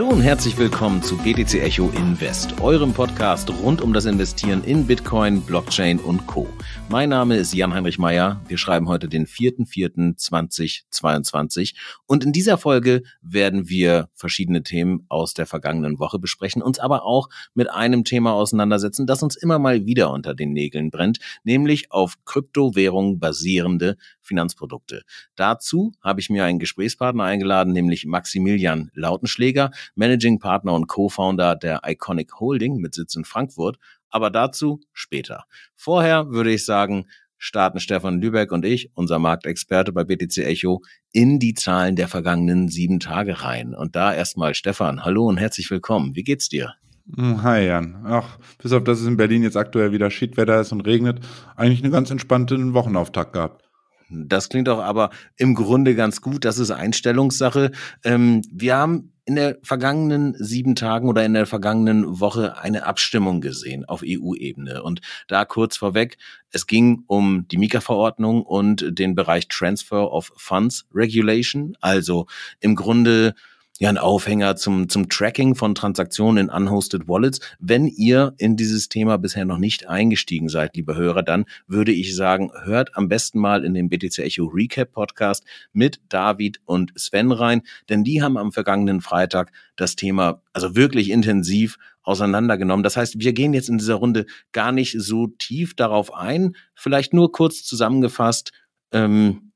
Hallo und herzlich willkommen zu BTC Echo Invest, eurem Podcast rund um das Investieren in Bitcoin, Blockchain und Co. Mein Name ist Jan-Heinrich Meyer. Wir schreiben heute den 4.4.2022 und in dieser Folge werden wir verschiedene Themen aus der vergangenen Woche besprechen, uns aber auch mit einem Thema auseinandersetzen, das uns immer mal wieder unter den Nägeln brennt, nämlich auf Kryptowährungen basierende Finanzprodukte. Dazu habe ich mir einen Gesprächspartner eingeladen, nämlich Maximilian Lautenschläger. Managing Partner und Co-Founder der Iconic Holding mit Sitz in Frankfurt. Aber dazu später. Vorher würde ich sagen, starten Stefan Lübeck und ich, unser Marktexperte bei BTC Echo, in die Zahlen der vergangenen sieben Tage rein. Und da erstmal Stefan, hallo und herzlich willkommen. Wie geht's dir? Hm, hi Jan. Ach, bis auf dass es in Berlin jetzt aktuell wieder Schiedwetter ist und regnet, eigentlich einen ganz entspannten Wochenauftakt gehabt. Das klingt doch aber im Grunde ganz gut. Das ist Einstellungssache. Ähm, wir haben in der vergangenen sieben Tagen oder in der vergangenen Woche eine Abstimmung gesehen auf EU-Ebene. Und da kurz vorweg, es ging um die Mika-Verordnung und den Bereich Transfer of Funds Regulation, also im Grunde ja ein Aufhänger zum, zum Tracking von Transaktionen in unhosted Wallets. Wenn ihr in dieses Thema bisher noch nicht eingestiegen seid, liebe Hörer, dann würde ich sagen, hört am besten mal in den BTC Echo Recap Podcast mit David und Sven rein, denn die haben am vergangenen Freitag das Thema also wirklich intensiv auseinandergenommen. Das heißt, wir gehen jetzt in dieser Runde gar nicht so tief darauf ein. Vielleicht nur kurz zusammengefasst. Ähm,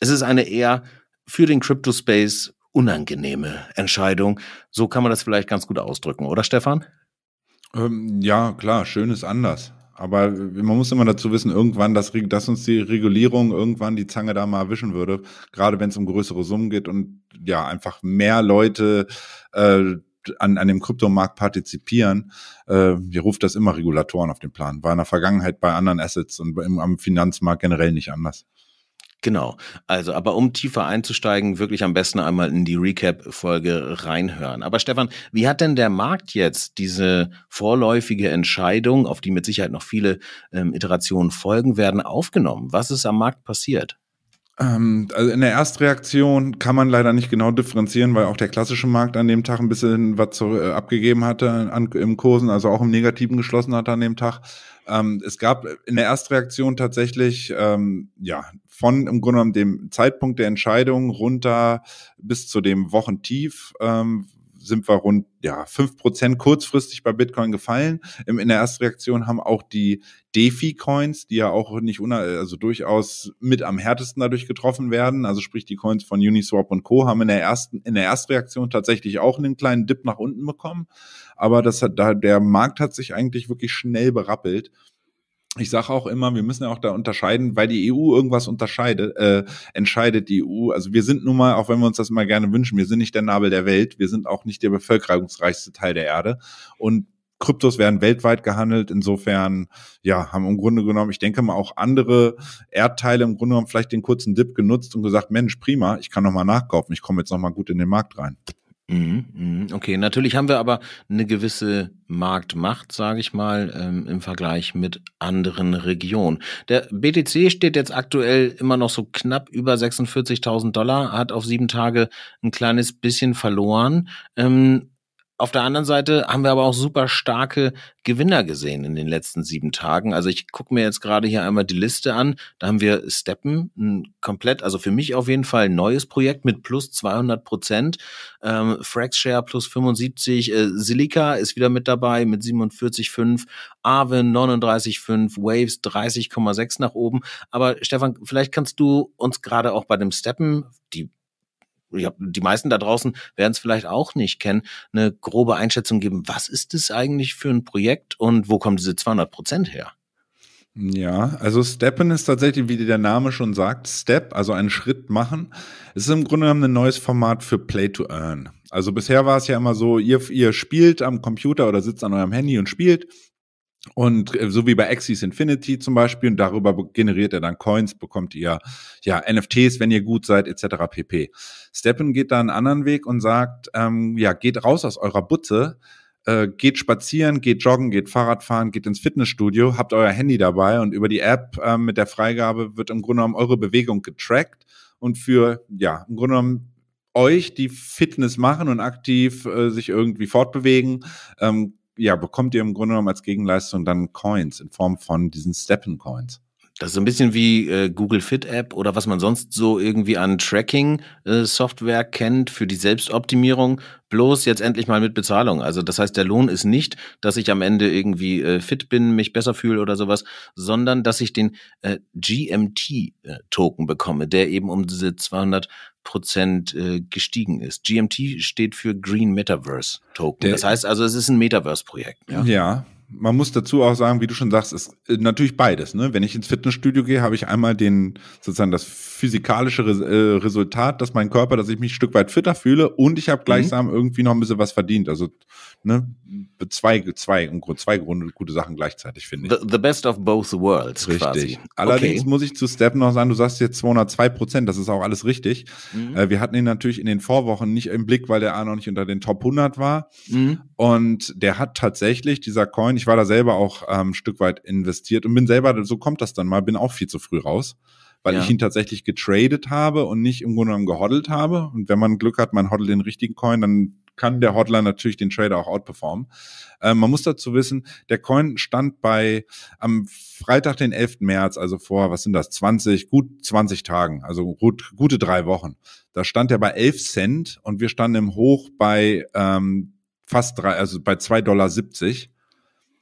es ist eine eher für den Crypto Space unangenehme Entscheidung. So kann man das vielleicht ganz gut ausdrücken, oder Stefan? Ähm, ja, klar, schön ist anders. Aber man muss immer dazu wissen, irgendwann, dass, dass, uns die Regulierung irgendwann die Zange da mal erwischen würde, gerade wenn es um größere Summen geht und ja, einfach mehr Leute äh, an, an dem Kryptomarkt partizipieren. Äh, hier ruft das immer Regulatoren auf den Plan. War in der Vergangenheit bei anderen Assets und im, am Finanzmarkt generell nicht anders. Genau. Also, aber um tiefer einzusteigen, wirklich am besten einmal in die Recap-Folge reinhören. Aber Stefan, wie hat denn der Markt jetzt diese vorläufige Entscheidung, auf die mit Sicherheit noch viele ähm, Iterationen folgen werden, aufgenommen? Was ist am Markt passiert? Ähm, also in der Erstreaktion kann man leider nicht genau differenzieren, weil auch der klassische Markt an dem Tag ein bisschen was zu, äh, abgegeben hatte an, im Kursen, also auch im Negativen geschlossen hat an dem Tag. Ähm, es gab in der Erstreaktion tatsächlich, ähm, ja, von im Grunde genommen dem Zeitpunkt der Entscheidung runter bis zu dem Wochentief ähm, sind wir rund ja, fünf Prozent kurzfristig bei Bitcoin gefallen. In der ersten Reaktion haben auch die DeFi-Coins, die ja auch nicht uner also durchaus mit am härtesten dadurch getroffen werden, also sprich die Coins von Uniswap und Co. haben in der ersten in der Erstreaktion tatsächlich auch einen kleinen Dip nach unten bekommen, aber das hat der Markt hat sich eigentlich wirklich schnell berappelt ich sage auch immer, wir müssen ja auch da unterscheiden, weil die EU irgendwas unterscheidet, äh, entscheidet die EU. Also wir sind nun mal, auch wenn wir uns das mal gerne wünschen, wir sind nicht der Nabel der Welt, wir sind auch nicht der bevölkerungsreichste Teil der Erde. Und Kryptos werden weltweit gehandelt. Insofern, ja, haben im Grunde genommen, ich denke mal, auch andere Erdteile im Grunde genommen vielleicht den kurzen Dip genutzt und gesagt, Mensch, prima, ich kann nochmal nachkaufen, ich komme jetzt nochmal gut in den Markt rein. Mhm, mhm. Okay, natürlich haben wir aber eine gewisse Marktmacht, sage ich mal, ähm, im Vergleich mit anderen Regionen. Der BTC steht jetzt aktuell immer noch so knapp über 46.000 Dollar, hat auf sieben Tage ein kleines bisschen verloren. Ähm, auf der anderen Seite haben wir aber auch super starke Gewinner gesehen in den letzten sieben Tagen. Also ich gucke mir jetzt gerade hier einmal die Liste an. Da haben wir Steppen, ein komplett, also für mich auf jeden Fall ein neues Projekt mit plus 200 Prozent. Ähm, Fraxshare plus 75. Äh, Silica ist wieder mit dabei mit 47,5. Arvin 39,5. Waves 30,6 nach oben. Aber Stefan, vielleicht kannst du uns gerade auch bei dem Steppen, die ich hab, die meisten da draußen werden es vielleicht auch nicht kennen, eine grobe Einschätzung geben, was ist das eigentlich für ein Projekt und wo kommen diese 200 Prozent her? Ja, also Steppen ist tatsächlich, wie der Name schon sagt, Step, also einen Schritt machen. Es ist im Grunde genommen ein neues Format für Play to Earn. Also bisher war es ja immer so, ihr, ihr spielt am Computer oder sitzt an eurem Handy und spielt und äh, so wie bei Axis Infinity zum Beispiel, und darüber generiert er dann Coins, bekommt ihr ja NFTs, wenn ihr gut seid, etc. pp. Steppen geht da einen anderen Weg und sagt, ähm, ja, geht raus aus eurer Butze, äh, geht spazieren, geht joggen, geht Fahrrad fahren, geht ins Fitnessstudio, habt euer Handy dabei und über die App äh, mit der Freigabe wird im Grunde genommen eure Bewegung getrackt und für, ja, im Grunde genommen euch, die Fitness machen und aktiv äh, sich irgendwie fortbewegen, ähm, ja, bekommt ihr im Grunde genommen als Gegenleistung dann Coins in Form von diesen Steppen Coins. Das ist so ein bisschen wie äh, Google Fit App oder was man sonst so irgendwie an Tracking-Software äh, kennt für die Selbstoptimierung, bloß jetzt endlich mal mit Bezahlung. Also das heißt, der Lohn ist nicht, dass ich am Ende irgendwie äh, fit bin, mich besser fühle oder sowas, sondern dass ich den äh, GMT-Token äh, bekomme, der eben um diese 200 Prozent äh, gestiegen ist. GMT steht für Green Metaverse Token. Der das heißt also, es ist ein Metaverse-Projekt. Ja? ja, man muss dazu auch sagen, wie du schon sagst, ist äh, natürlich beides. Ne? Wenn ich ins Fitnessstudio gehe, habe ich einmal den sozusagen das physikalische Res äh, Resultat, dass mein Körper, dass ich mich ein Stück weit fitter fühle und ich habe mhm. gleichsam mhm. irgendwie noch ein bisschen was verdient. Also ne, zwei, zwei, zwei Grund, gute Sachen gleichzeitig, finde ich. The, the, best of both worlds. Richtig. Quasi. Allerdings okay. muss ich zu Step noch sagen, du sagst jetzt 202 Prozent, das ist auch alles richtig. Mhm. Äh, wir hatten ihn natürlich in den Vorwochen nicht im Blick, weil der A noch nicht unter den Top 100 war. Mhm. Und der hat tatsächlich, dieser Coin, ich war da selber auch ähm, ein Stück weit investiert und bin selber, so kommt das dann mal, bin auch viel zu früh raus, weil ja. ich ihn tatsächlich getradet habe und nicht im Grunde genommen gehodelt habe. Und wenn man Glück hat, man hodelt den richtigen Coin, dann kann der Hodler natürlich den Trader auch outperformen. Ähm, man muss dazu wissen, der Coin stand bei am Freitag, den 11. März, also vor, was sind das, 20, gut 20 Tagen, also gut, gute drei Wochen. Da stand er bei 11 Cent und wir standen im Hoch bei ähm, fast drei, also bei 2,70 Dollar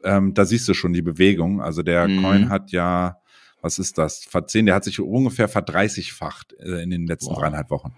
ähm, da siehst du schon die Bewegung. Also der mhm. Coin hat ja, was ist das, verzehn, der hat sich ungefähr verdreißigfacht äh, in den letzten wow. dreieinhalb Wochen.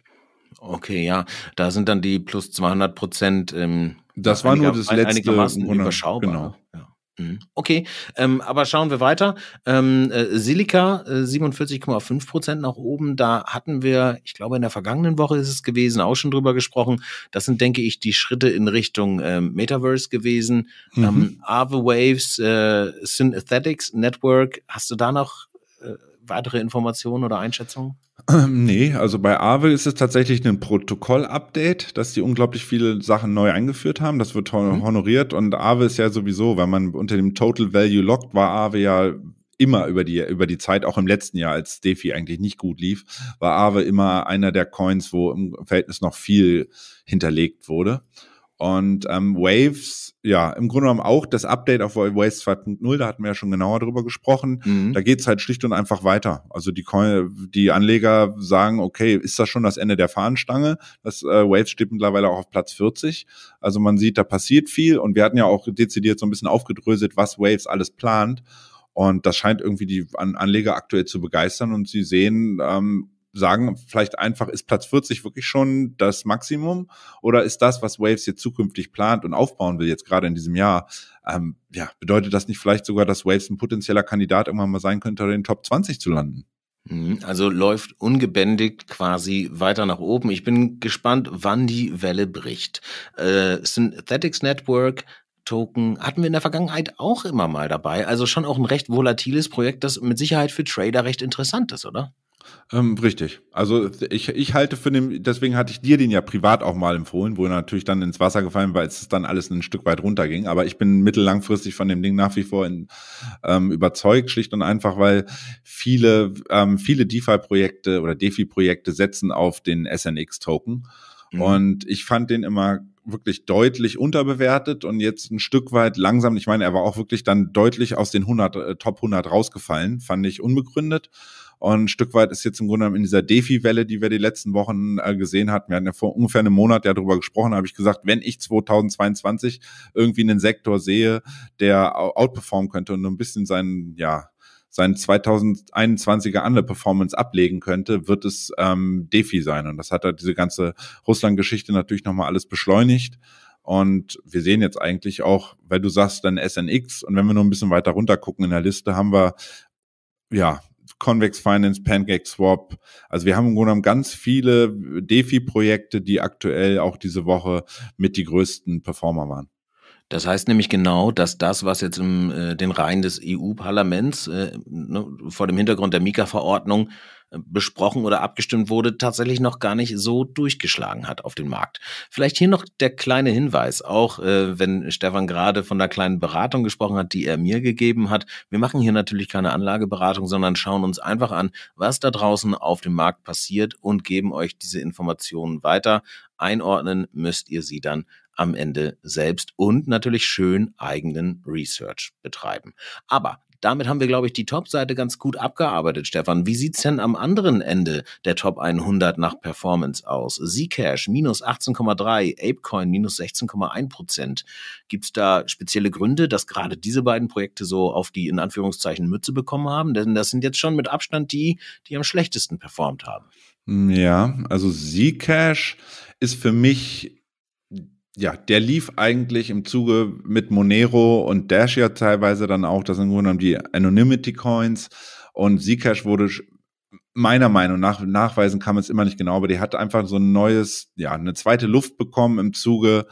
Okay, ja, da sind dann die plus 200 Prozent. Ähm, das war nur das letzte. Einigermaßen 100, überschaubar. Genau. Ne? Ja. Mhm. Okay, ähm, aber schauen wir weiter. Ähm, äh, Silica äh, 47,5 Prozent nach oben. Da hatten wir, ich glaube, in der vergangenen Woche ist es gewesen, auch schon drüber gesprochen. Das sind, denke ich, die Schritte in Richtung ähm, Metaverse gewesen. Mhm. Ähm, Aave Waves, äh, Synthetics Network. Hast du da noch äh, weitere Informationen oder Einschätzungen? Ähm, nee, also bei Aave ist es tatsächlich ein Protokoll-Update, dass die unglaublich viele Sachen neu eingeführt haben. Das wird mhm. honoriert und Aave ist ja sowieso, wenn man unter dem Total Value lockt, war Aave ja immer über die, über die Zeit, auch im letzten Jahr, als DeFi eigentlich nicht gut lief, war Aave immer einer der Coins, wo im Verhältnis noch viel hinterlegt wurde. Und ähm, Waves, ja, im Grunde genommen auch das Update auf Waves 2.0, da hatten wir ja schon genauer drüber gesprochen. Mhm. Da geht's halt schlicht und einfach weiter. Also die, Coin die Anleger sagen, okay, ist das schon das Ende der Fahnenstange? Das äh, Waves steht mittlerweile auch auf Platz 40. Also man sieht, da passiert viel und wir hatten ja auch dezidiert so ein bisschen aufgedröselt, was Waves alles plant. Und das scheint irgendwie die Anleger aktuell zu begeistern und sie sehen, ähm, sagen vielleicht einfach, ist Platz 40 wirklich schon das Maximum? Oder ist das, was Waves jetzt zukünftig plant und aufbauen will, jetzt gerade in diesem Jahr, ähm, ja, bedeutet das nicht vielleicht sogar, dass Waves ein potenzieller Kandidat irgendwann mal sein könnte, in den Top 20 zu landen? Mhm, also läuft ungebändigt quasi weiter nach oben. Ich bin gespannt, wann die Welle bricht. Äh, Synthetics Network Token hatten wir in der Vergangenheit auch immer mal dabei. Also schon auch ein recht volatiles Projekt, das mit Sicherheit für Trader recht interessant ist, oder? Ähm, richtig. Also ich, ich halte für den, deswegen hatte ich dir den ja privat auch mal empfohlen, wo er natürlich dann ins Wasser gefallen war, als es dann alles ein Stück weit runterging. Aber ich bin mittellangfristig von dem Ding nach wie vor in, ähm, überzeugt, schlicht und einfach, weil viele, ähm, viele DeFi-Projekte oder DeFi-Projekte setzen auf den SNX-Token. Mhm. Und ich fand den immer wirklich deutlich unterbewertet und jetzt ein Stück weit langsam, ich meine, er war auch wirklich dann deutlich aus den 100, äh, Top 100 rausgefallen, fand ich unbegründet. Und ein Stück weit ist jetzt im Grunde genommen in dieser Defi-Welle, die wir die letzten Wochen äh, gesehen hatten. Wir hatten ja vor ungefähr einem Monat ja darüber gesprochen, habe ich gesagt, wenn ich 2022 irgendwie einen Sektor sehe, der outperformen könnte und nur ein bisschen seinen, ja, sein 2021er Underperformance ablegen könnte, wird es ähm, Defi sein. Und das hat da halt diese ganze Russland-Geschichte natürlich nochmal alles beschleunigt. Und wir sehen jetzt eigentlich auch, weil du sagst, dann SNX. Und wenn wir nur ein bisschen weiter runter gucken in der Liste, haben wir ja Convex Finance, Pancake Swap. Also wir haben im Grunde genommen ganz viele DeFi-Projekte, die aktuell auch diese Woche mit die größten Performer waren. Das heißt nämlich genau, dass das, was jetzt im äh, den Reihen des EU-Parlaments äh, ne, vor dem Hintergrund der Mika-Verordnung äh, besprochen oder abgestimmt wurde, tatsächlich noch gar nicht so durchgeschlagen hat auf den Markt. Vielleicht hier noch der kleine Hinweis, auch äh, wenn Stefan gerade von der kleinen Beratung gesprochen hat, die er mir gegeben hat. Wir machen hier natürlich keine Anlageberatung, sondern schauen uns einfach an, was da draußen auf dem Markt passiert und geben euch diese Informationen weiter. Einordnen müsst ihr sie dann am Ende selbst und natürlich schön eigenen Research betreiben. Aber damit haben wir, glaube ich, die Top-Seite ganz gut abgearbeitet, Stefan. Wie sieht es denn am anderen Ende der Top 100 nach Performance aus? Zcash minus 18,3, Apecoin minus 16,1 Prozent. Gibt es da spezielle Gründe, dass gerade diese beiden Projekte so auf die in Anführungszeichen Mütze bekommen haben? Denn das sind jetzt schon mit Abstand die, die am schlechtesten performt haben. Ja, also Zcash ist für mich ja, der lief eigentlich im Zuge mit Monero und Dash ja teilweise dann auch, das sind im Grunde genommen die Anonymity Coins und Zcash wurde meiner Meinung nach nachweisen kann man es immer nicht genau, aber die hat einfach so ein neues, ja, eine zweite Luft bekommen im Zuge,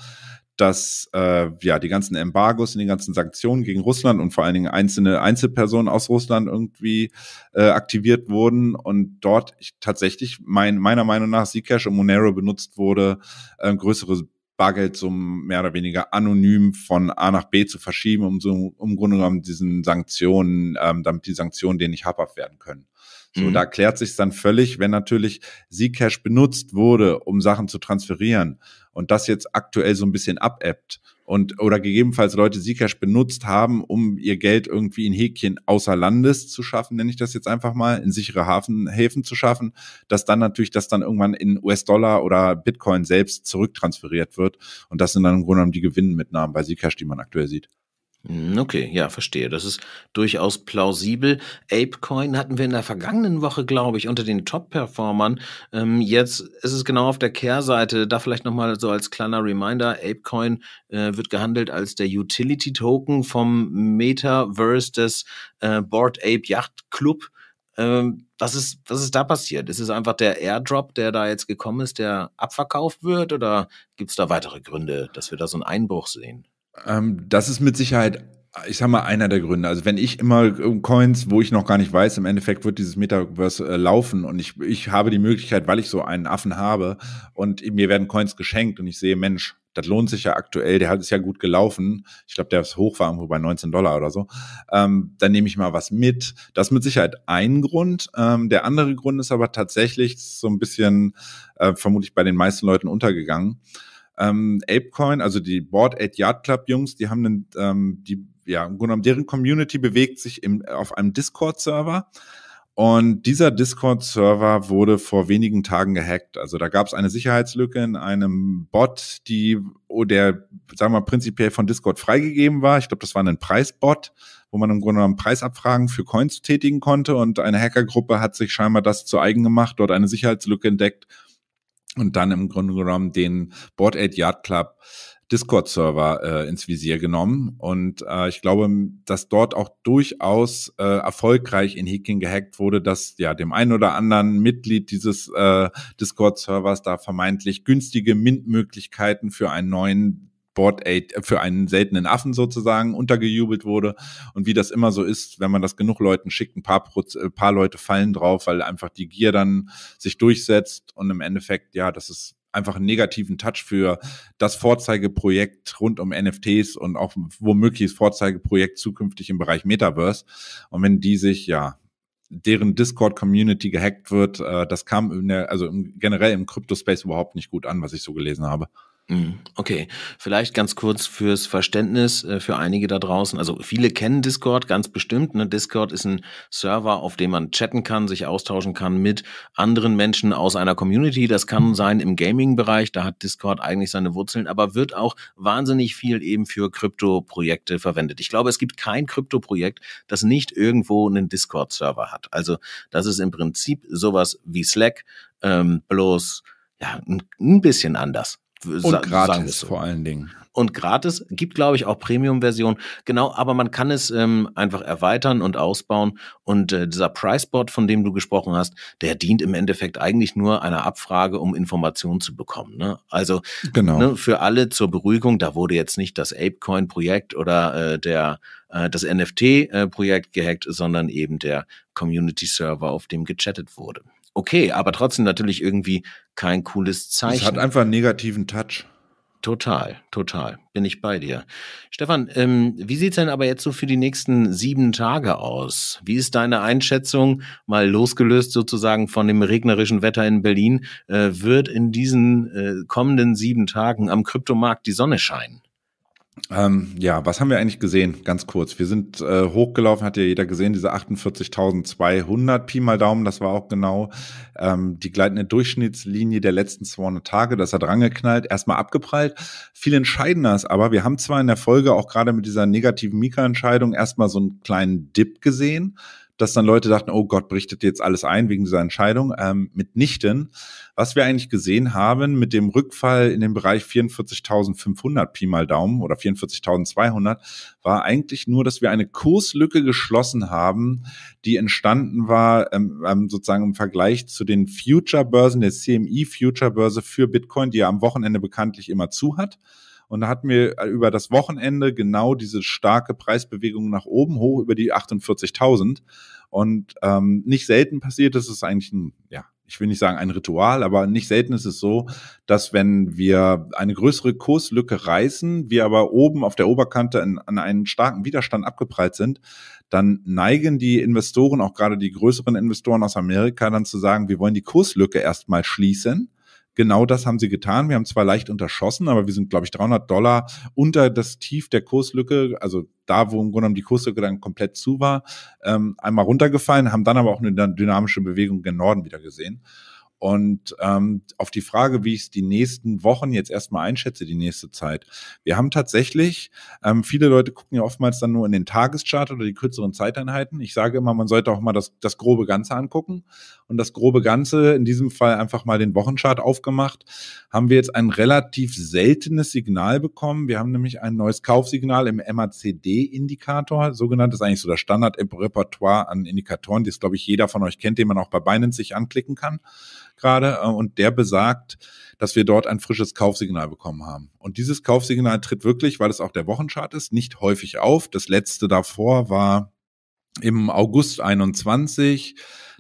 dass äh, ja die ganzen Embargos und die ganzen Sanktionen gegen Russland und vor allen Dingen einzelne Einzelpersonen aus Russland irgendwie äh, aktiviert wurden und dort ich, tatsächlich mein, meiner Meinung nach Zcash und Monero benutzt wurde, äh, größere Bargeld so mehr oder weniger anonym von A nach B zu verschieben, um so um Grunde genommen diesen Sanktionen, ähm, damit die Sanktionen denen nicht habhaft werden können. So, mhm. da klärt sich dann völlig, wenn natürlich Zcash benutzt wurde, um Sachen zu transferieren und das jetzt aktuell so ein bisschen abebbt und oder gegebenenfalls Leute Zcash benutzt haben, um ihr Geld irgendwie in Häkchen außer Landes zu schaffen, nenne ich das jetzt einfach mal, in sichere Hafen, Häfen zu schaffen, dass dann natürlich das dann irgendwann in US-Dollar oder Bitcoin selbst zurücktransferiert wird und das sind dann im Grunde genommen die Gewinnmitnahmen bei Zcash, die man aktuell sieht. Hm, okay, ja, verstehe. Das ist durchaus plausibel. Apecoin hatten wir in der vergangenen Woche, glaube ich, unter den Top-Performern. Ähm, jetzt ist es genau auf der Kehrseite. Da vielleicht nochmal so als kleiner Reminder, Apecoin äh, wird gehandelt als der Utility-Token vom Metaverse des äh, Board Ape Yacht Club. Ähm, was ist, was ist da passiert? Ist es einfach der Airdrop, der da jetzt gekommen ist, der abverkauft wird? Oder gibt es da weitere Gründe, dass wir da so einen Einbruch sehen? Ähm, das ist mit Sicherheit, ich sag mal, einer der Gründe. Also wenn ich immer ähm, Coins, wo ich noch gar nicht weiß, im Endeffekt wird dieses Metaverse äh, laufen und ich, ich habe die Möglichkeit, weil ich so einen Affen habe und mir werden Coins geschenkt und ich sehe, Mensch, das lohnt sich ja aktuell, der hat es ja gut gelaufen. Ich glaube, der ist hoch war irgendwo bei 19 Dollar oder so. Ähm, dann nehme ich mal was mit. Das ist mit Sicherheit ein Grund. Ähm, der andere Grund ist aber tatsächlich so ein bisschen äh, vermutlich bei den meisten Leuten untergegangen ähm, Apecoin, also die Board at Yard Club Jungs, die haben einen, ähm, die, ja, im Grunde genommen, deren Community bewegt sich im, auf einem Discord-Server. Und dieser Discord-Server wurde vor wenigen Tagen gehackt. Also da gab es eine Sicherheitslücke in einem Bot, die, oh, der, sagen wir mal, prinzipiell von Discord freigegeben war. Ich glaube, das war ein Preisbot, wo man im Grunde genommen Preisabfragen für Coins tätigen konnte. Und eine Hackergruppe hat sich scheinbar das zu eigen gemacht, dort eine Sicherheitslücke entdeckt und dann im Grunde genommen den Board 8 Yard Club Discord-Server äh, ins Visier genommen. Und äh, ich glaube, dass dort auch durchaus äh, erfolgreich in Hacking gehackt wurde, dass ja dem einen oder anderen Mitglied dieses äh, Discord-Servers da vermeintlich günstige MINT-Möglichkeiten für einen neuen Board Aid für einen seltenen Affen sozusagen untergejubelt wurde. Und wie das immer so ist, wenn man das genug Leuten schickt, ein paar, Proz ein äh, paar Leute fallen drauf, weil einfach die Gier dann sich durchsetzt und im Endeffekt, ja, das ist einfach einen negativen Touch für das Vorzeigeprojekt rund um NFTs und auch womöglich das Vorzeigeprojekt zukünftig im Bereich Metaverse. Und wenn die sich, ja, deren Discord-Community gehackt wird, äh, das kam der, also generell im Crypto-Space überhaupt nicht gut an, was ich so gelesen habe. Hm, okay, vielleicht ganz kurz fürs Verständnis äh, für einige da draußen. Also viele kennen Discord ganz bestimmt. Ne? Discord ist ein Server, auf dem man chatten kann, sich austauschen kann mit anderen Menschen aus einer Community. Das kann mhm. sein im Gaming-Bereich, da hat Discord eigentlich seine Wurzeln, aber wird auch wahnsinnig viel eben für Krypto-Projekte verwendet. Ich glaube, es gibt kein Krypto-Projekt, das nicht irgendwo einen Discord-Server hat. Also das ist im Prinzip sowas wie Slack, ähm, bloß ja, ein bisschen anders. Und sa- gratis so. vor allen Dingen. Und gratis gibt, glaube ich, auch Premium-Version. Genau, aber man kann es ähm, einfach erweitern und ausbauen. Und äh, dieser Pricebot, von dem du gesprochen hast, der dient im Endeffekt eigentlich nur einer Abfrage, um Informationen zu bekommen. Ne? Also genau. ne, für alle zur Beruhigung, da wurde jetzt nicht das Apecoin-Projekt oder äh, der äh, das NFT-Projekt äh, gehackt, sondern eben der Community-Server, auf dem gechattet wurde okay, aber trotzdem natürlich irgendwie kein cooles Zeichen. Es hat einfach einen negativen Touch. Total, total. Bin ich bei dir. Stefan, ähm, wie sieht's denn aber jetzt so für die nächsten sieben Tage aus? Wie ist deine Einschätzung, mal losgelöst sozusagen von dem regnerischen Wetter in Berlin, äh, wird in diesen äh, kommenden sieben Tagen am Kryptomarkt die Sonne scheinen? Ähm, ja, was haben wir eigentlich gesehen? Ganz kurz. Wir sind äh, hochgelaufen, hat ja jeder gesehen, diese 48.200 Pi mal Daumen, das war auch genau ähm, die gleitende Durchschnittslinie der letzten 200 Tage. Das hat rangeknallt, erstmal abgeprallt. Viel entscheidender ist aber, wir haben zwar in der Folge auch gerade mit dieser negativen Mika-Entscheidung erstmal so einen kleinen Dip gesehen, dass dann Leute dachten, oh Gott, berichtet jetzt alles ein wegen dieser Entscheidung. Ähm, mitnichten. Was wir eigentlich gesehen haben mit dem Rückfall in den Bereich 44.500 Pi mal Daumen oder 44.200 war eigentlich nur, dass wir eine Kurslücke geschlossen haben, die entstanden war, ähm, ähm sozusagen im Vergleich zu den Future-Börsen, der CME-Future-Börse für Bitcoin, die ja am Wochenende bekanntlich immer zu hat. Und da hatten wir äh, über das Wochenende genau diese starke Preisbewegung nach oben hoch über die 48.000. Und ähm, nicht selten passiert, das ist eigentlich ein, ja, ich will nicht sagen ein Ritual, aber nicht selten ist es so, dass wenn wir eine größere Kurslücke reißen, wir aber oben auf der Oberkante in, an einen starken Widerstand abgeprallt sind, dann neigen die Investoren, auch gerade die größeren Investoren aus Amerika, dann zu sagen, wir wollen die Kurslücke erstmal schließen Genau das haben sie getan. Wir haben zwar leicht unterschossen, aber wir sind, glaube ich, 300 Dollar unter das Tief der Kurslücke, also da, wo im Grunde genommen die Kurslücke dann komplett zu war, ähm, einmal runtergefallen, haben dann aber auch eine dynamische Bewegung gen Norden wieder gesehen. Und ähm, auf die Frage, wie ich es die nächsten Wochen jetzt erstmal einschätze, die nächste Zeit. Wir haben tatsächlich, ähm, viele Leute gucken ja oftmals dann nur in den Tageschart oder die kürzeren Zeiteinheiten. Ich sage immer, man sollte auch mal das, das grobe Ganze angucken und das grobe Ganze, in diesem Fall einfach mal den Wochenchart aufgemacht, haben wir jetzt ein relativ seltenes Signal bekommen. Wir haben nämlich ein neues Kaufsignal im MACD-Indikator, sogenannt, ist eigentlich so das Standard-Repertoire an Indikatoren, das glaube ich jeder von euch kennt, den man auch bei Binance sich anklicken kann gerade. Äh, und der besagt, dass wir dort ein frisches Kaufsignal bekommen haben. Und dieses Kaufsignal tritt wirklich, weil es auch der Wochenchart ist, nicht häufig auf. Das letzte davor war im August 21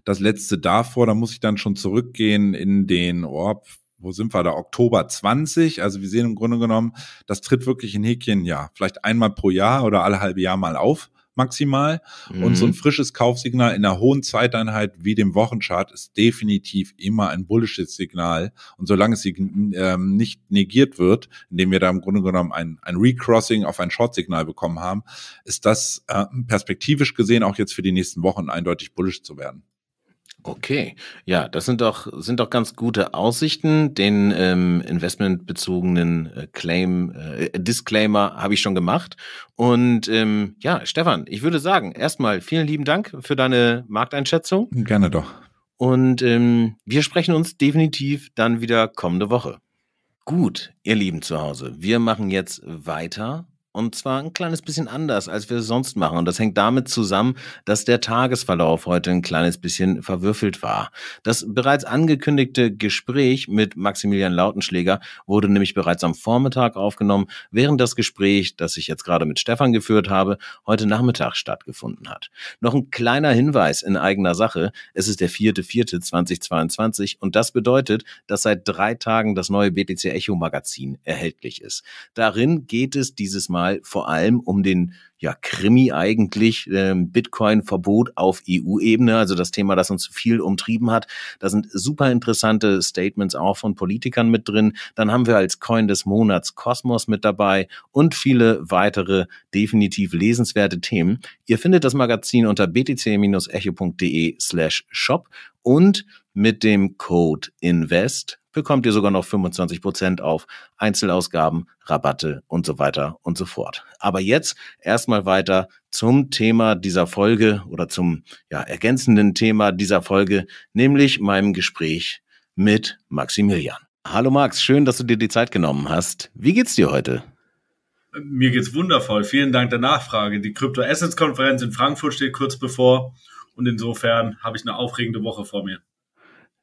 das letzte davor, da muss ich dann schon zurückgehen in den, Orb. Oh, wo sind wir da, Oktober 20. Also wir sehen im Grunde genommen, das tritt wirklich in Häkchen, ja, vielleicht einmal pro Jahr oder alle halbe Jahr mal auf maximal. Mhm. Und so ein mhm. frisches Kaufsignal in einer hohen Zeiteinheit wie dem Wochenchart ist definitiv immer ein bullisches Signal. Und solange es ähm, nicht negiert wird, indem wir da im Grunde genommen ein, ein Recrossing auf ein Short-Signal bekommen haben, ist das äh, perspektivisch gesehen auch jetzt für die nächsten Wochen eindeutig bullisch zu werden. Okay, ja, das sind doch, sind doch ganz gute Aussichten. Den ähm, investmentbezogenen äh, Claim, äh, Disclaimer habe ich schon gemacht. Und ähm, ja, Stefan, ich würde sagen, erstmal vielen lieben Dank für deine Markteinschätzung. Gerne doch. Und ähm, wir sprechen uns definitiv dann wieder kommende Woche. Gut, ihr Lieben zu Hause, wir machen jetzt weiter und zwar ein kleines bisschen anders, als wir es sonst machen. Und das hängt damit zusammen, dass der Tagesverlauf heute ein kleines bisschen verwürfelt war. Das bereits angekündigte Gespräch mit Maximilian Lautenschläger wurde nämlich bereits am Vormittag aufgenommen, während das Gespräch, das ich jetzt gerade mit Stefan geführt habe, heute Nachmittag stattgefunden hat. Noch ein kleiner Hinweis in eigener Sache. Es ist der 4.4.2022 und das bedeutet, dass seit drei Tagen das neue BTC Echo Magazin erhältlich ist. Darin geht es dieses Mal Mal vor allem um den ja, Krimi eigentlich, ähm, Bitcoin-Verbot auf EU-Ebene, also das Thema, das uns viel umtrieben hat. Da sind super interessante Statements auch von Politikern mit drin. Dann haben wir als Coin des Monats Kosmos mit dabei und viele weitere definitiv lesenswerte Themen. Ihr findet das Magazin unter btc-echo.de slash shop und mit dem Code INVEST bekommt ihr sogar noch 25% auf Einzelausgaben, Rabatte und so weiter und so fort. Aber jetzt erst erstmal weiter zum Thema dieser Folge oder zum ja, ergänzenden Thema dieser Folge, nämlich meinem Gespräch mit Maximilian. Hallo Max, schön, dass du dir die Zeit genommen hast. Wie geht's dir heute? Mir geht's wundervoll. Vielen Dank der Nachfrage. Die Crypto Assets Konferenz in Frankfurt steht kurz bevor und insofern habe ich eine aufregende Woche vor mir.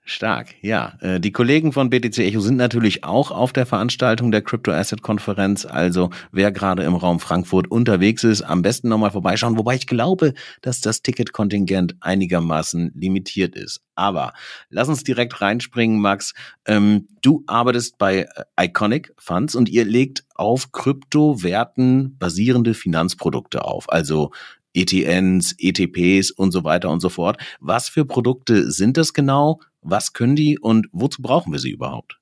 Stark, ja. Äh, die Kollegen von BTC Echo sind natürlich auch auf der Veranstaltung der Crypto Asset Konferenz. Also wer gerade im Raum Frankfurt unterwegs ist, am besten nochmal vorbeischauen. Wobei ich glaube, dass das Ticketkontingent einigermaßen limitiert ist. Aber lass uns direkt reinspringen, Max. Ähm, du arbeitest bei äh, Iconic Funds und ihr legt auf Kryptowerten basierende Finanzprodukte auf. Also ETNs, ETPs und so weiter und so fort. Was für Produkte sind das genau? Was können die und wozu brauchen wir sie überhaupt?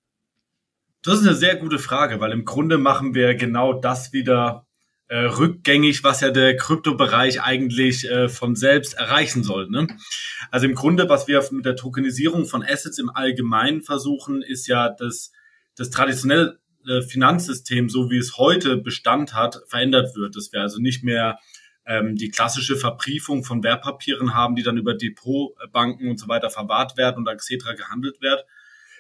Das ist eine sehr gute Frage, weil im Grunde machen wir genau das wieder äh, rückgängig, was ja der Kryptobereich eigentlich äh, von selbst erreichen soll. Ne? Also im Grunde, was wir mit der Tokenisierung von Assets im Allgemeinen versuchen, ist ja dass das traditionelle äh, Finanzsystem, so wie es heute Bestand hat, verändert wird. Dass wir also nicht mehr ähm, die klassische Verbriefung von Wertpapieren haben, die dann über Depotbanken und so weiter verwahrt werden und etc. gehandelt wird,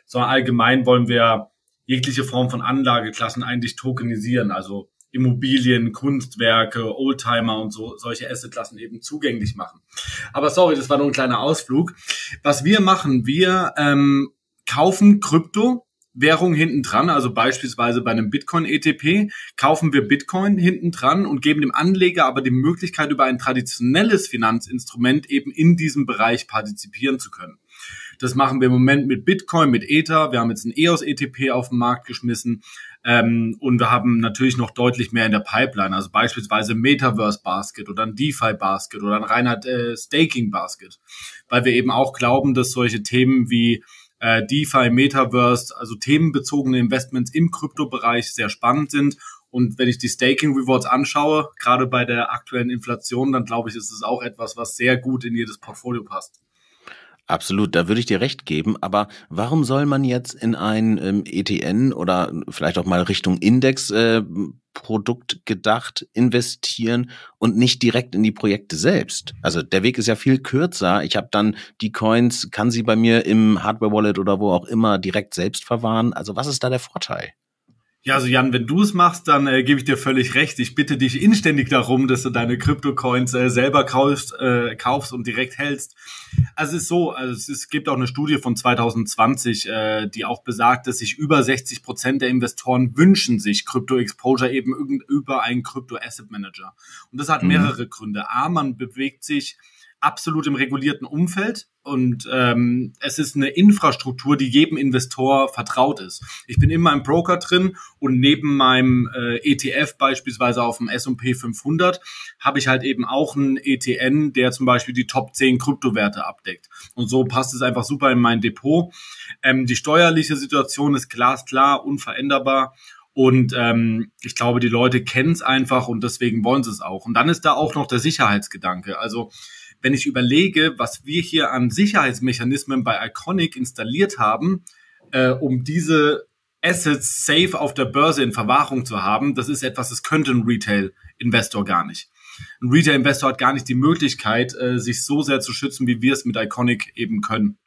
sondern allgemein wollen wir jegliche Form von Anlageklassen eigentlich tokenisieren, also Immobilien, Kunstwerke, Oldtimer und so solche Assetklassen eben zugänglich machen. Aber sorry, das war nur ein kleiner Ausflug. Was wir machen, wir ähm, kaufen Krypto Währung hinten dran, also beispielsweise bei einem Bitcoin-ETP, kaufen wir Bitcoin hinten dran und geben dem Anleger aber die Möglichkeit, über ein traditionelles Finanzinstrument eben in diesem Bereich partizipieren zu können. Das machen wir im Moment mit Bitcoin, mit Ether. Wir haben jetzt ein EOS-ETP auf den Markt geschmissen. Ähm, und wir haben natürlich noch deutlich mehr in der Pipeline. Also beispielsweise Metaverse-Basket oder ein DeFi-Basket oder ein reiner äh, Staking-Basket. Weil wir eben auch glauben, dass solche Themen wie äh, DeFi, Metaverse, also themenbezogene Investments im Kryptobereich sehr spannend sind. Und wenn ich die Staking Rewards anschaue, gerade bei der aktuellen Inflation, dann glaube ich, ist es auch etwas, was sehr gut in jedes Portfolio passt. Absolut, da würde ich dir recht geben. Aber warum soll man jetzt in ein ähm, ETN oder vielleicht auch mal Richtung Index-Produkt äh, gedacht investieren und nicht direkt in die Projekte selbst? Also der Weg ist ja viel kürzer. Ich habe dann die Coins, kann sie bei mir im Hardware-Wallet oder wo auch immer direkt selbst verwahren. Also was ist da der Vorteil? Ja, also Jan, wenn du es machst, dann äh, gebe ich dir völlig recht. Ich bitte dich inständig darum, dass du deine Kryptocoins äh, selber kaufst, äh, kaufst und direkt hältst also es ist so, also es, ist, es gibt auch eine Studie von 2020, äh, die auch besagt, dass sich über 60 Prozent der Investoren wünschen sich Krypto-Exposure eben über einen Krypto-Asset-Manager. Und das hat mhm. mehrere Gründe. A, man bewegt sich absolut im regulierten Umfeld und ähm, es ist eine Infrastruktur, die jedem Investor vertraut ist. Ich bin in meinem Broker drin und neben meinem äh, ETF beispielsweise auf dem S&P 500 habe ich halt eben auch einen ETN, der zum Beispiel die Top 10 Kryptowerte abdeckt. Und so passt es einfach super in mein Depot. Ähm, die steuerliche Situation ist glasklar, unveränderbar und ähm, ich glaube, die Leute kennen es einfach und deswegen wollen sie es auch. Und dann ist da auch noch der Sicherheitsgedanke. Also wenn ich überlege, was wir hier an Sicherheitsmechanismen bei Iconic installiert haben, äh, um diese Assets safe auf der Börse in Verwahrung zu haben, das ist etwas, das könnte ein Retail-Investor gar nicht. Ein Retail-Investor hat gar nicht die Möglichkeit, äh, sich so sehr zu schützen, wie wir es mit Iconic eben können.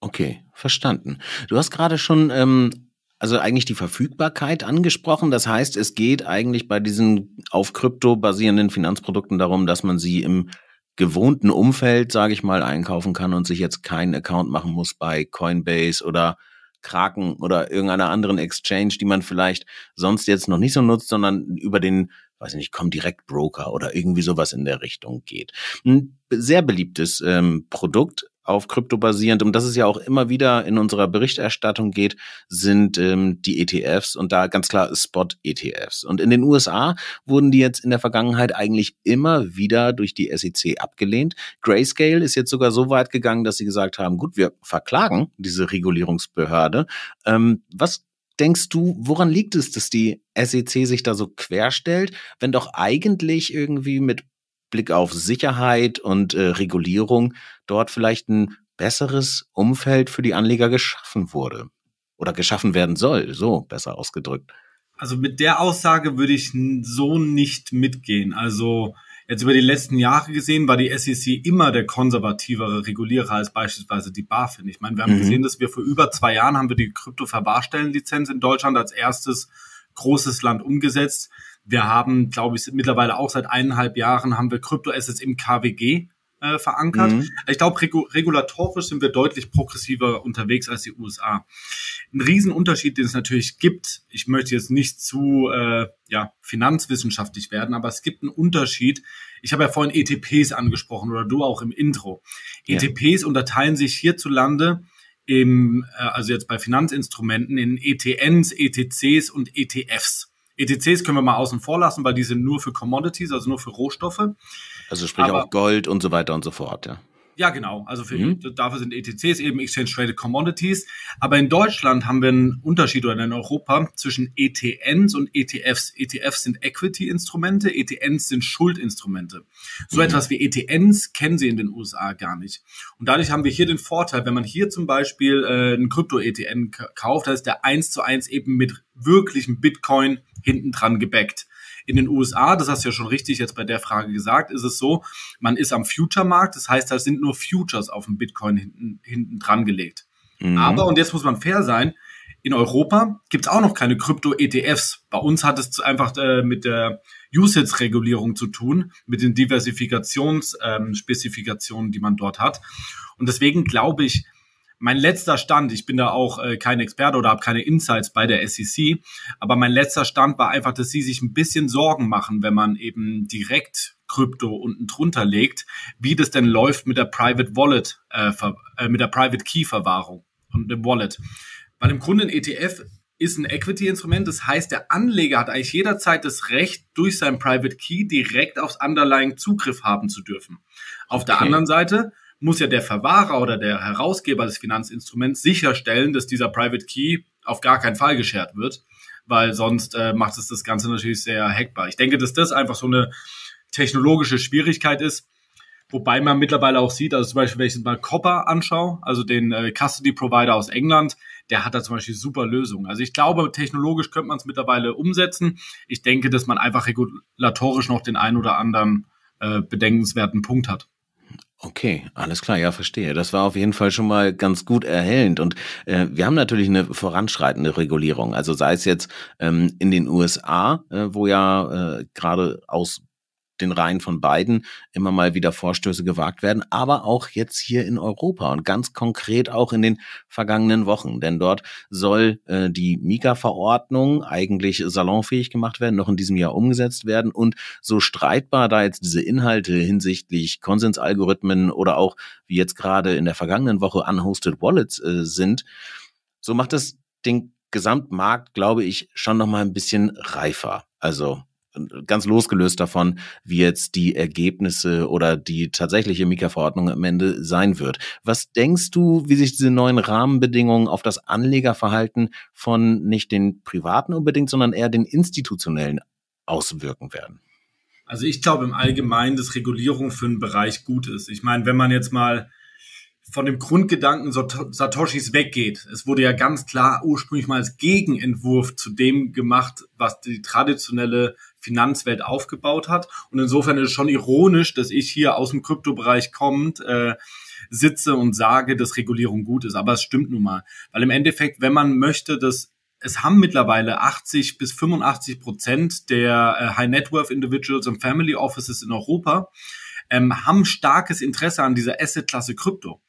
Okay, verstanden. Du hast gerade schon ähm, also eigentlich die Verfügbarkeit angesprochen. Das heißt, es geht eigentlich bei diesen auf Krypto basierenden Finanzprodukten darum, dass man sie im gewohnten Umfeld, sage ich mal, einkaufen kann und sich jetzt keinen Account machen muss bei Coinbase oder Kraken oder irgendeiner anderen Exchange, die man vielleicht sonst jetzt noch nicht so nutzt, sondern über den, weiß ich nicht, Comdirect Broker oder irgendwie sowas in der Richtung geht. Ein sehr beliebtes ähm, Produkt, auf Krypto basierend, um das es ja auch immer wieder in unserer Berichterstattung geht, sind ähm, die ETFs und da ganz klar Spot-ETFs. Und in den USA wurden die jetzt in der Vergangenheit eigentlich immer wieder durch die SEC abgelehnt. Grayscale ist jetzt sogar so weit gegangen, dass sie gesagt haben, gut, wir verklagen diese Regulierungsbehörde. Ähm, was denkst du, woran liegt es, dass die SEC sich da so querstellt, wenn doch eigentlich irgendwie mit Blick auf Sicherheit und äh, Regulierung dort vielleicht ein besseres Umfeld für die Anleger geschaffen wurde oder geschaffen werden soll, so besser ausgedrückt. Also mit der Aussage würde ich so nicht mitgehen. Also jetzt über die letzten Jahre gesehen war die SEC immer der konservativere Regulierer als beispielsweise die BaFin. Ich meine, wir haben mhm. gesehen, dass wir vor über zwei Jahren haben wir die krypto lizenz in Deutschland als erstes großes Land umgesetzt wir haben, glaube ich, mittlerweile auch seit eineinhalb Jahren haben wir Kryptoassets im KWG äh, verankert. Mhm. Ich glaube, regu regulatorisch sind wir deutlich progressiver unterwegs als die USA. Ein Riesenunterschied, den es natürlich gibt, ich möchte jetzt nicht zu äh, ja, finanzwissenschaftlich werden, aber es gibt einen Unterschied. Ich habe ja vorhin ETPs angesprochen oder du auch im Intro. Ja. ETPs unterteilen sich hierzulande im, äh, also jetzt bei Finanzinstrumenten in ETNs, ETCs und ETFs. ETCs können wir mal außen vor lassen, weil die sind nur für Commodities, also nur für Rohstoffe. Also sprich Aber, auch Gold und so weiter und so fort, ja. Ja, genau. Also für, mhm. dafür sind ETCs eben Exchange Traded Commodities. Aber in Deutschland haben wir einen Unterschied oder in Europa zwischen ETNs und ETFs. ETFs sind Equity-Instrumente, ETNs sind Schuldinstrumente. So mhm. etwas wie ETNs kennen Sie in den USA gar nicht. Und dadurch haben wir hier den Vorteil, wenn man hier zum Beispiel äh, einen Krypto-ETN kauft, da ist der eins zu eins eben mit wirklichen Bitcoin hinten dran gebackt. In den USA, das hast du ja schon richtig jetzt bei der Frage gesagt, ist es so, man ist am Future-Markt, das heißt, da sind nur Futures auf dem Bitcoin hinten, hinten dran gelegt. Mhm. Aber, und jetzt muss man fair sein, in Europa gibt's auch noch keine Krypto-ETFs. Bei uns hat es einfach äh, mit der Usage-Regulierung zu tun, mit den Diversifikationssspezifikationen, ähm, die man dort hat. Und deswegen glaube ich, mein letzter Stand, ich bin da auch äh, kein Experte oder habe keine Insights bei der SEC, aber mein letzter Stand war einfach, dass sie sich ein bisschen Sorgen machen, wenn man eben direkt Krypto unten drunter legt, wie das denn läuft mit der Private Wallet, äh, ver, äh, mit der Private Key Verwahrung und dem Wallet. Weil im Grunde ein ETF ist ein Equity-Instrument. Das heißt, der Anleger hat eigentlich jederzeit das Recht, durch seinen Private Key direkt aufs Underlying Zugriff haben zu dürfen. Auf okay. der anderen Seite muss ja der Verwahrer oder der Herausgeber des Finanzinstruments sicherstellen, dass dieser Private Key auf gar keinen Fall geschert wird, weil sonst äh, macht es das Ganze natürlich sehr hackbar. Ich denke, dass das einfach so eine technologische Schwierigkeit ist, wobei man mittlerweile auch sieht, also zum Beispiel, wenn ich jetzt mal Copper anschaue, also den äh, Custody-Provider aus England, der hat da zum Beispiel super Lösungen. Also ich glaube, technologisch könnte man es mittlerweile umsetzen. Ich denke, dass man einfach regulatorisch noch den ein oder anderen äh, bedenkenswerten Punkt hat. Okay, alles klar, ja, verstehe. Das war auf jeden Fall schon mal ganz gut erhellend. Und äh, wir haben natürlich eine voranschreitende Regulierung. Also sei es jetzt ähm, in den USA, äh, wo ja äh, gerade aus den Reihen von beiden immer mal wieder Vorstöße gewagt werden, aber auch jetzt hier in Europa und ganz konkret auch in den vergangenen Wochen. Denn dort soll äh, die Mika-Verordnung eigentlich salonfähig gemacht werden, noch in diesem Jahr umgesetzt werden. Und so streitbar da jetzt diese Inhalte hinsichtlich Konsensalgorithmen oder auch, wie jetzt gerade in der vergangenen Woche, unhosted Wallets äh, sind, so macht es den Gesamtmarkt, glaube ich, schon noch mal ein bisschen reifer. Also ganz losgelöst davon, wie jetzt die Ergebnisse oder die tatsächliche Mika-Verordnung am Ende sein wird. Was denkst du, wie sich diese neuen Rahmenbedingungen auf das Anlegerverhalten von nicht den privaten unbedingt, sondern eher den institutionellen auswirken werden? Also ich glaube im Allgemeinen, dass Regulierung für einen Bereich gut ist. Ich meine, wenn man jetzt mal von dem Grundgedanken Satoshis weggeht. Es wurde ja ganz klar ursprünglich mal als Gegenentwurf zu dem gemacht, was die traditionelle Finanzwelt aufgebaut hat. Und insofern ist es schon ironisch, dass ich hier aus dem Kryptobereich kommt, äh, sitze und sage, dass Regulierung gut ist. Aber es stimmt nun mal. Weil im Endeffekt, wenn man möchte, dass es haben mittlerweile 80 bis 85 Prozent der äh, High Net Worth Individuals und Family Offices in Europa ähm, haben starkes Interesse an dieser Assetklasse Krypto.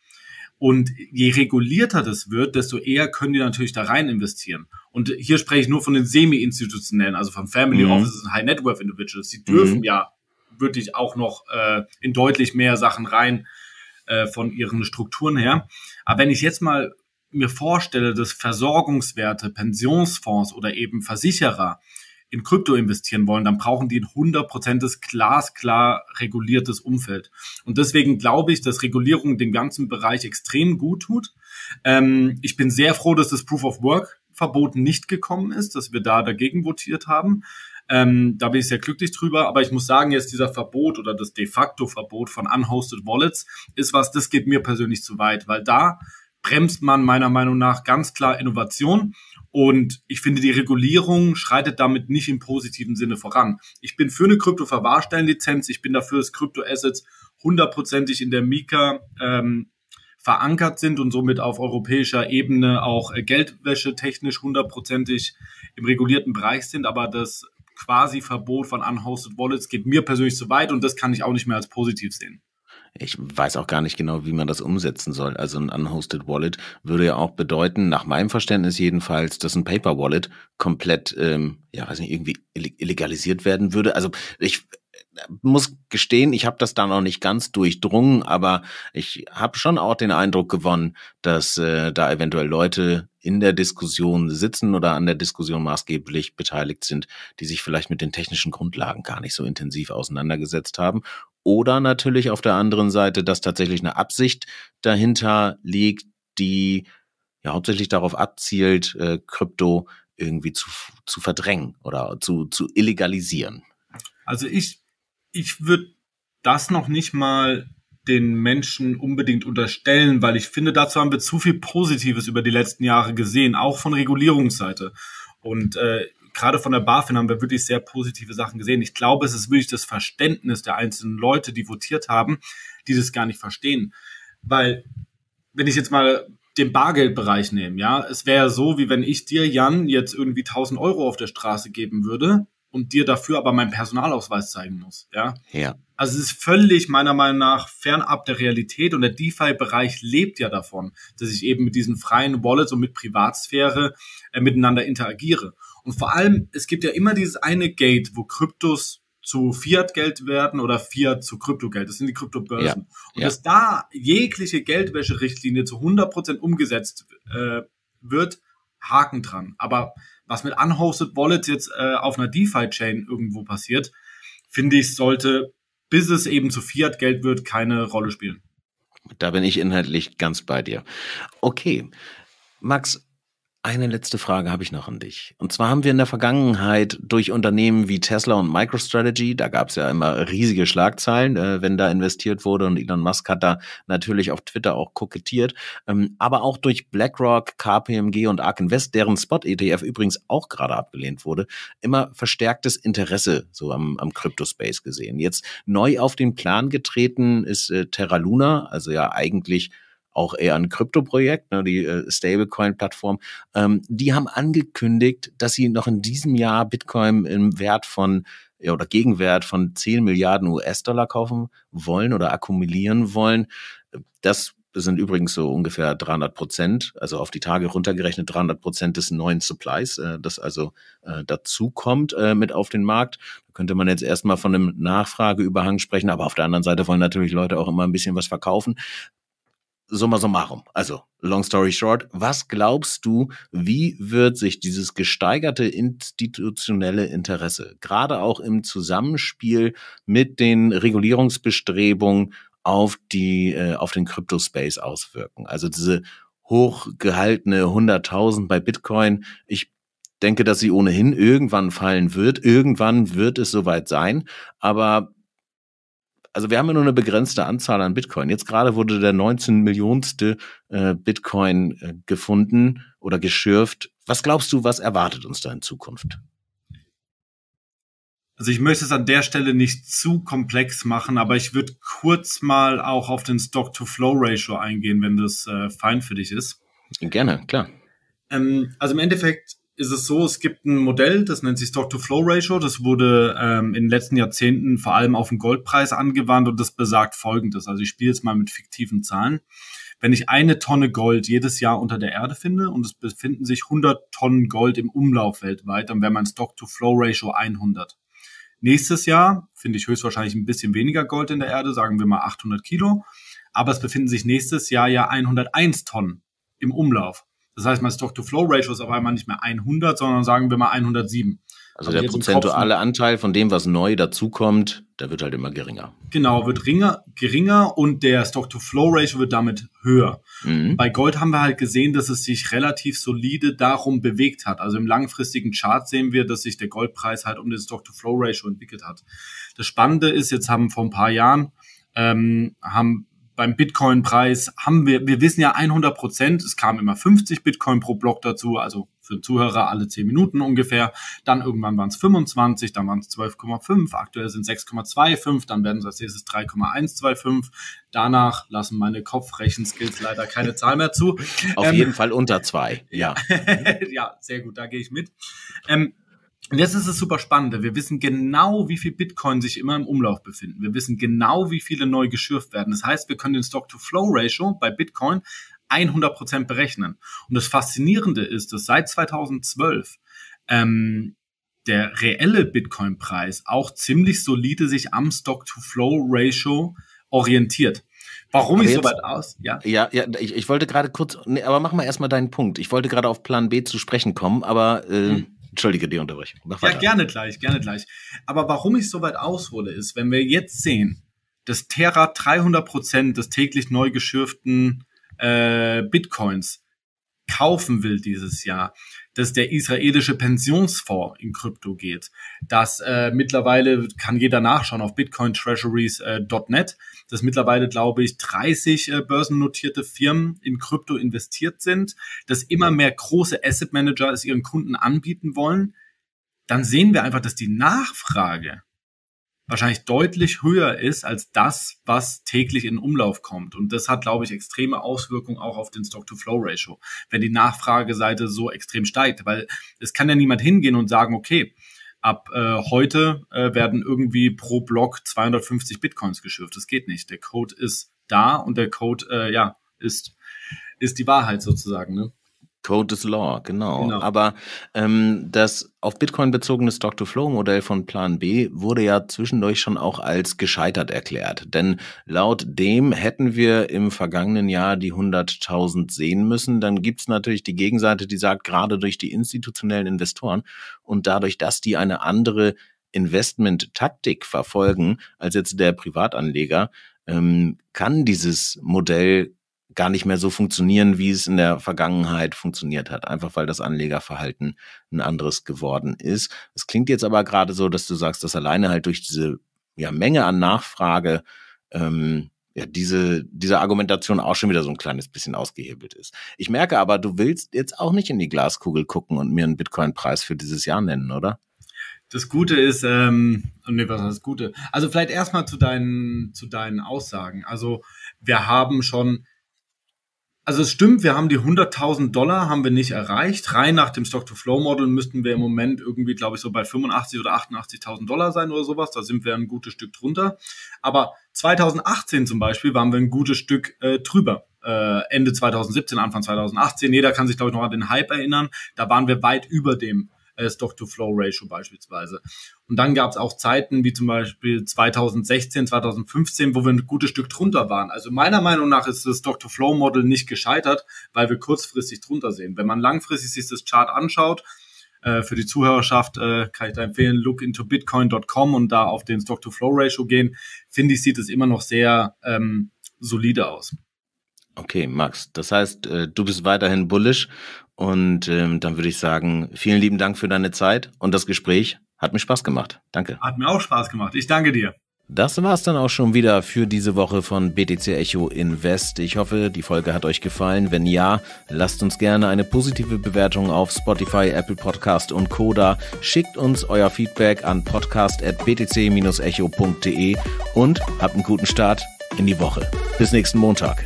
Und je regulierter das wird, desto eher können die natürlich da rein investieren. Und hier spreche ich nur von den semi-institutionellen, also von Family mhm. Offices und High Net Worth Individuals. Die dürfen mhm. ja wirklich auch noch äh, in deutlich mehr Sachen rein äh, von ihren Strukturen her. Aber wenn ich jetzt mal mir vorstelle, dass Versorgungswerte, Pensionsfonds oder eben Versicherer in Krypto investieren wollen, dann brauchen die ein 100%iges, glasklar reguliertes Umfeld. Und deswegen glaube ich, dass Regulierung dem ganzen Bereich extrem gut tut. Ähm, ich bin sehr froh, dass das Proof of Work Verbot nicht gekommen ist, dass wir da dagegen votiert haben. Ähm, da bin ich sehr glücklich drüber. Aber ich muss sagen, jetzt dieser Verbot oder das de facto Verbot von unhosted Wallets ist was, das geht mir persönlich zu weit, weil da bremst man meiner Meinung nach ganz klar Innovation und ich finde, die Regulierung schreitet damit nicht im positiven Sinne voran. Ich bin für eine krypto verwahrstellen lizenz Ich bin dafür, dass Krypto-Assets hundertprozentig in der Mika ähm, verankert sind und somit auf europäischer Ebene auch äh, Geldwäsche technisch hundertprozentig im regulierten Bereich sind. Aber das quasi Verbot von unhosted Wallets geht mir persönlich zu weit und das kann ich auch nicht mehr als positiv sehen ich weiß auch gar nicht genau, wie man das umsetzen soll. Also ein unhosted Wallet würde ja auch bedeuten, nach meinem Verständnis jedenfalls, dass ein Paper Wallet komplett, ähm, ja, weiß nicht, irgendwie illegalisiert werden würde. Also ich muss gestehen, ich habe das da noch nicht ganz durchdrungen, aber ich habe schon auch den Eindruck gewonnen, dass äh, da eventuell Leute in der Diskussion sitzen oder an der Diskussion maßgeblich beteiligt sind, die sich vielleicht mit den technischen Grundlagen gar nicht so intensiv auseinandergesetzt haben. Oder natürlich auf der anderen Seite, dass tatsächlich eine Absicht dahinter liegt, die ja hauptsächlich darauf abzielt, äh, Krypto irgendwie zu, zu verdrängen oder zu, zu illegalisieren. Also ich ich würde das noch nicht mal den Menschen unbedingt unterstellen, weil ich finde, dazu haben wir zu viel Positives über die letzten Jahre gesehen, auch von Regulierungsseite. Und äh, gerade von der BaFin haben wir wirklich sehr positive Sachen gesehen. Ich glaube, es ist wirklich das Verständnis der einzelnen Leute, die votiert haben, die das gar nicht verstehen. Weil, wenn ich jetzt mal den Bargeldbereich nehme, ja, es wäre so, wie wenn ich dir, Jan, jetzt irgendwie 1000 Euro auf der Straße geben würde und dir dafür aber meinen Personalausweis zeigen muss. Ja? ja. Also es ist völlig meiner Meinung nach fernab der Realität und der DeFi-Bereich lebt ja davon, dass ich eben mit diesen freien Wallets und mit Privatsphäre äh, miteinander interagiere. Und vor allem, es gibt ja immer dieses eine Gate, wo Kryptos zu Fiat-Geld werden oder Fiat zu Kryptogeld. Das sind die Kryptobörsen. Ja, und ja. dass da jegliche Geldwäscherichtlinie zu 100% Prozent umgesetzt äh, wird, Haken dran. Aber was mit unhosted Wallets jetzt äh, auf einer DeFi-Chain irgendwo passiert, finde ich, sollte, bis es eben zu Fiat-Geld wird, keine Rolle spielen. Da bin ich inhaltlich ganz bei dir. Okay. Max, eine letzte Frage habe ich noch an dich. Und zwar haben wir in der Vergangenheit durch Unternehmen wie Tesla und MicroStrategy, da gab es ja immer riesige Schlagzeilen, äh, wenn da investiert wurde und Elon Musk hat da natürlich auf Twitter auch kokettiert, ähm, aber auch durch BlackRock, KPMG und Ark Invest, deren Spot-ETF übrigens auch gerade abgelehnt wurde, immer verstärktes Interesse so am, am Crypto-Space gesehen. Jetzt neu auf den Plan getreten ist äh, Terra Luna, also ja eigentlich auch eher ein Krypto-Projekt, ne, die äh, Stablecoin-Plattform, ähm, die haben angekündigt, dass sie noch in diesem Jahr Bitcoin im Wert von ja, oder Gegenwert von 10 Milliarden US-Dollar kaufen wollen oder akkumulieren wollen. Das sind übrigens so ungefähr 300 Prozent, also auf die Tage runtergerechnet 300 Prozent des neuen Supplies, äh, das also äh, dazukommt äh, mit auf den Markt. Da könnte man jetzt erstmal von einem Nachfrageüberhang sprechen, aber auf der anderen Seite wollen natürlich Leute auch immer ein bisschen was verkaufen summa summarum, also long story short, was glaubst du, wie wird sich dieses gesteigerte institutionelle Interesse, gerade auch im Zusammenspiel mit den Regulierungsbestrebungen auf die, äh, auf den Crypto-Space auswirken? Also diese hochgehaltene 100.000 bei Bitcoin. Ich denke, dass sie ohnehin irgendwann fallen wird. Irgendwann wird es soweit sein. Aber also wir haben ja nur eine begrenzte Anzahl an Bitcoin. Jetzt gerade wurde der 19 Millionste äh, Bitcoin äh, gefunden oder geschürft. Was glaubst du, was erwartet uns da in Zukunft? Also ich möchte es an der Stelle nicht zu komplex machen, aber ich würde kurz mal auch auf den Stock-to-Flow-Ratio eingehen, wenn das äh, fein für dich ist. Gerne, klar. Ähm, also im Endeffekt ist es so, es gibt ein Modell, das nennt sich Stock-to-Flow-Ratio. Das wurde ähm, in den letzten Jahrzehnten vor allem auf den Goldpreis angewandt und das besagt Folgendes. Also ich spiele jetzt mal mit fiktiven Zahlen. Wenn ich eine Tonne Gold jedes Jahr unter der Erde finde und es befinden sich 100 Tonnen Gold im Umlauf weltweit, dann wäre mein Stock-to-Flow-Ratio 100. Nächstes Jahr finde ich höchstwahrscheinlich ein bisschen weniger Gold in der Erde, sagen wir mal 800 Kilo. Aber es befinden sich nächstes Jahr ja 101 Tonnen im Umlauf. Das heißt, mein Stock-to-Flow-Ratio ist auf einmal nicht mehr 100, sondern sagen wir mal 107. Also Hab der prozentuale Anteil von dem, was neu dazukommt, der wird halt immer geringer. Genau, wird ringer, geringer und der Stock-to-Flow-Ratio wird damit höher. Mhm. Bei Gold haben wir halt gesehen, dass es sich relativ solide darum bewegt hat. Also im langfristigen Chart sehen wir, dass sich der Goldpreis halt um den Stock-to-Flow-Ratio entwickelt hat. Das Spannende ist, jetzt haben vor ein paar Jahren ähm, haben beim Bitcoin-Preis haben wir, wir wissen ja 100 Prozent, es kamen immer 50 Bitcoin pro Block dazu, also für den Zuhörer alle 10 Minuten ungefähr. Dann irgendwann waren es 25, dann waren es 12,5, aktuell sind 6,25, dann werden es als nächstes 3,125. Danach lassen meine Kopfrechenskills leider keine Zahl mehr zu. Auf ähm, jeden Fall unter zwei, ja. ja, sehr gut, da gehe ich mit. Ähm, und jetzt ist es super spannend. Wir wissen genau, wie viel Bitcoin sich immer im Umlauf befinden. Wir wissen genau, wie viele neu geschürft werden. Das heißt, wir können den Stock-to-Flow-Ratio bei Bitcoin 100 Prozent berechnen. Und das Faszinierende ist, dass seit 2012 ähm, der reelle Bitcoin-Preis auch ziemlich solide sich am Stock-to-Flow-Ratio orientiert. Warum aber ich jetzt, so weit aus? Ja, ja, ja ich, ich wollte gerade kurz, nee, aber mach mal erstmal deinen Punkt. Ich wollte gerade auf Plan B zu sprechen kommen, aber äh, hm entschuldige die Unterbrechung. Mach ja, gerne gleich, gerne gleich. Aber warum ich so weit aushole, ist, wenn wir jetzt sehen, dass Terra 300 Prozent des täglich neu geschürften äh, Bitcoins kaufen will dieses Jahr, dass der israelische Pensionsfonds in Krypto geht. Das äh, mittlerweile kann jeder nachschauen auf bitcointreasuries.net, äh, dass mittlerweile, glaube ich, 30 äh, börsennotierte Firmen in Krypto investiert sind, dass immer mehr große Asset Manager es ihren Kunden anbieten wollen. Dann sehen wir einfach, dass die Nachfrage wahrscheinlich deutlich höher ist als das, was täglich in Umlauf kommt. Und das hat, glaube ich, extreme Auswirkungen auch auf den Stock-to-Flow-Ratio, wenn die Nachfrageseite so extrem steigt. Weil es kann ja niemand hingehen und sagen, okay, ab äh, heute äh, werden irgendwie pro Block 250 Bitcoins geschürft. Das geht nicht. Der Code ist da und der Code, äh, ja, ist, ist die Wahrheit sozusagen. Ne? Code is Law, genau. genau. Aber ähm, das auf Bitcoin bezogene Stock-to-Flow-Modell von Plan B wurde ja zwischendurch schon auch als gescheitert erklärt. Denn laut dem hätten wir im vergangenen Jahr die 100.000 sehen müssen. Dann gibt's natürlich die Gegenseite, die sagt, gerade durch die institutionellen Investoren und dadurch, dass die eine andere Investment-Taktik verfolgen als jetzt der Privatanleger, ähm, kann dieses Modell gar nicht mehr so funktionieren, wie es in der Vergangenheit funktioniert hat, einfach weil das Anlegerverhalten ein anderes geworden ist. Es klingt jetzt aber gerade so, dass du sagst, dass alleine halt durch diese ja, Menge an Nachfrage ähm, ja, diese, diese Argumentation auch schon wieder so ein kleines bisschen ausgehebelt ist. Ich merke aber, du willst jetzt auch nicht in die Glaskugel gucken und mir einen Bitcoin-Preis für dieses Jahr nennen, oder? Das Gute ist, ähm, oh nee, was ist das Gute? Also vielleicht erstmal zu deinen, zu deinen Aussagen. Also wir haben schon also es stimmt, wir haben die 100.000 Dollar haben wir nicht erreicht. Rein nach dem Stock-to-Flow-Model müssten wir im Moment irgendwie, glaube ich, so bei 85 oder 88.000 Dollar sein oder sowas. Da sind wir ein gutes Stück drunter. Aber 2018 zum Beispiel waren wir ein gutes Stück äh, drüber. Äh, Ende 2017, Anfang 2018. Jeder kann sich, glaube ich, noch an den Hype erinnern. Da waren wir weit über dem äh, Stock-to-Flow-Ratio beispielsweise. Und dann gab es auch Zeiten wie zum Beispiel 2016, 2015, wo wir ein gutes Stück drunter waren. Also meiner Meinung nach ist das Stock-to-Flow-Model nicht gescheitert, weil wir kurzfristig drunter sehen. Wenn man langfristig sich das Chart anschaut, äh, für die Zuhörerschaft äh, kann ich da empfehlen, look into bitcoin.com und da auf den Stock-to-Flow-Ratio gehen. Finde ich, sieht es immer noch sehr ähm, solide aus. Okay, Max, das heißt, äh, du bist weiterhin bullish und ähm, dann würde ich sagen, vielen lieben Dank für deine Zeit und das Gespräch. Hat mir Spaß gemacht. Danke. Hat mir auch Spaß gemacht. Ich danke dir. Das war's dann auch schon wieder für diese Woche von BTC Echo Invest. Ich hoffe, die Folge hat euch gefallen. Wenn ja, lasst uns gerne eine positive Bewertung auf Spotify, Apple Podcast und Coda. Schickt uns euer Feedback an podcast.btc-echo.de und habt einen guten Start in die Woche. Bis nächsten Montag.